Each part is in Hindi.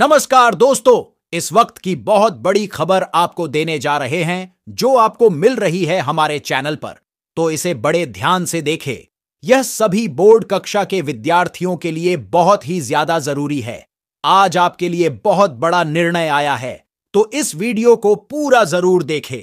नमस्कार दोस्तों इस वक्त की बहुत बड़ी खबर आपको देने जा रहे हैं जो आपको मिल रही है हमारे चैनल पर तो इसे बड़े ध्यान से देखें यह सभी बोर्ड कक्षा के विद्यार्थियों के लिए बहुत ही ज्यादा जरूरी है आज आपके लिए बहुत बड़ा निर्णय आया है तो इस वीडियो को पूरा जरूर देखें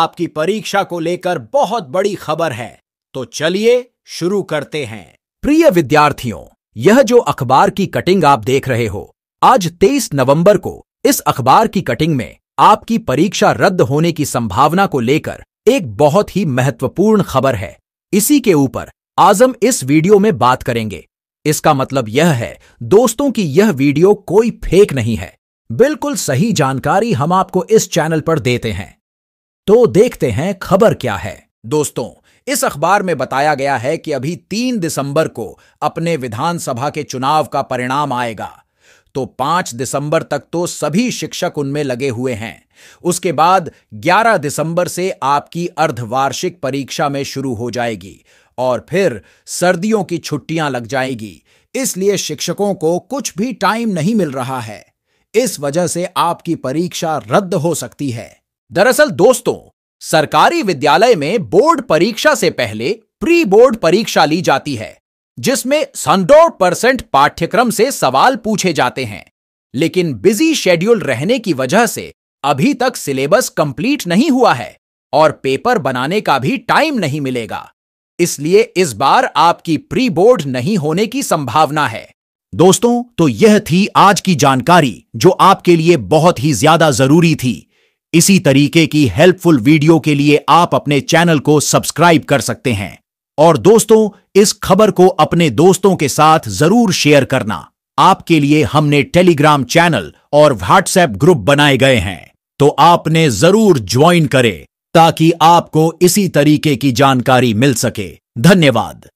आपकी परीक्षा को लेकर बहुत बड़ी खबर है तो चलिए शुरू करते हैं प्रिय विद्यार्थियों यह जो अखबार की कटिंग आप देख रहे हो आज 23 नवंबर को इस अखबार की कटिंग में आपकी परीक्षा रद्द होने की संभावना को लेकर एक बहुत ही महत्वपूर्ण खबर है इसी के ऊपर आजम इस वीडियो में बात करेंगे इसका मतलब यह है दोस्तों की यह वीडियो कोई फेक नहीं है बिल्कुल सही जानकारी हम आपको इस चैनल पर देते हैं तो देखते हैं खबर क्या है दोस्तों इस अखबार में बताया गया है कि अभी तीन दिसंबर को अपने विधानसभा के चुनाव का परिणाम आएगा तो पांच दिसंबर तक तो सभी शिक्षक उनमें लगे हुए हैं उसके बाद 11 दिसंबर से आपकी अर्धवार्षिक परीक्षा में शुरू हो जाएगी और फिर सर्दियों की छुट्टियां लग जाएगी इसलिए शिक्षकों को कुछ भी टाइम नहीं मिल रहा है इस वजह से आपकी परीक्षा रद्द हो सकती है दरअसल दोस्तों सरकारी विद्यालय में बोर्ड परीक्षा से पहले प्री बोर्ड परीक्षा ली जाती है जिसमें सौ परसेंट पाठ्यक्रम से सवाल पूछे जाते हैं लेकिन बिजी शेड्यूल रहने की वजह से अभी तक सिलेबस कंप्लीट नहीं हुआ है और पेपर बनाने का भी टाइम नहीं मिलेगा इसलिए इस बार आपकी प्री बोर्ड नहीं होने की संभावना है दोस्तों तो यह थी आज की जानकारी जो आपके लिए बहुत ही ज्यादा जरूरी थी इसी तरीके की हेल्पफुल वीडियो के लिए आप अपने चैनल को सब्सक्राइब कर सकते हैं और दोस्तों इस खबर को अपने दोस्तों के साथ जरूर शेयर करना आपके लिए हमने टेलीग्राम चैनल और व्हाट्सएप ग्रुप बनाए गए हैं तो आपने जरूर ज्वाइन करें ताकि आपको इसी तरीके की जानकारी मिल सके धन्यवाद